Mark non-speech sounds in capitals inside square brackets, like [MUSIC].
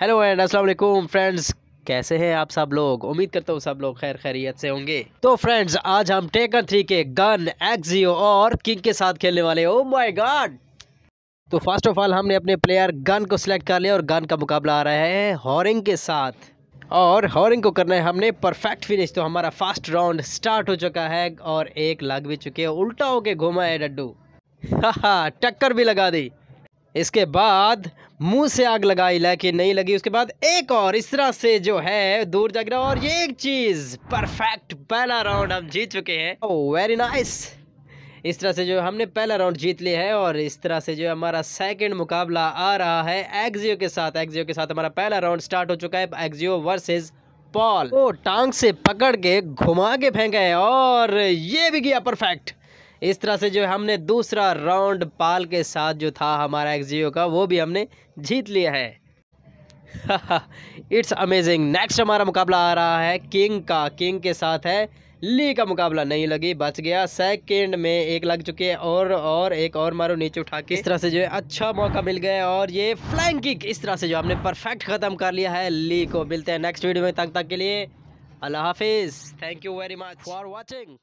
hello and अस्सलाम वालेकुम friends कैसे हैं आप सब लोग उम्मीद करता हूँ सब लोग खैर खैरियत से होंगे तो फ्रेंड्स आज हम टेकन थ्री के गन एक्सियो और किंग के साथ खेलने वाले ओ माय गॉड तो फर्स्ट ऑफ ऑल हमने अपने प्लेयर गन को सिलेक्ट कर लिया और गन का मुकाबला आ रहा है हॉरिंग के साथ और हॉरिंग को करना है हमने परफेक्ट फिनिश तो हमारा फर्स्ट राउंड स्टार्ट हो चुका है और एक लग भी चुके उल्टा होके घूमा है डड्डू [LAUGHS] हाँ टक्कर भी लगा दी इसके बाद मुंह से आग लगाई लेकिन नहीं लगी उसके बाद एक और इस तरह से जो है दूर जा रहा और ये एक चीज़ परफेक्ट पहला राउंड हम जीत चुके हैं ओ वेरी नाइस इस तरह से जो हमने पहला राउंड जीत लिया है और इस तरह से जो हमारा सेकंड मुकाबला आ रहा है एक्जियो के साथ एक्जियो के साथ हमारा पहला राउंड स्टार्ट हो चुका है एक्जियो वर्सेस पॉल वो टांग से पकड़ के घुमा के फेंका है और ये भी किया परफेक्ट इस तरह से जो है हमने दूसरा राउंड पाल के साथ जो था हमारा एक्जियो का वो भी हमने जीत लिया है इट्स अमेजिंग नेक्स्ट हमारा मुकाबला आ रहा है किंग का किंग के साथ है ली का मुकाबला नहीं लगी बच गया सेकेंड में एक लग चुके हैं और और एक और मारो नीचे उठा के इस तरह से जो है अच्छा मौका मिल गया और ये फ्लैंग किक इस तरह से जो हमने परफेक्ट ख़त्म कर लिया है ली को मिलते हैं नेक्स्ट वीडियो में तक तक के लिए अल्लाह हाफिज़ thank you very much for watching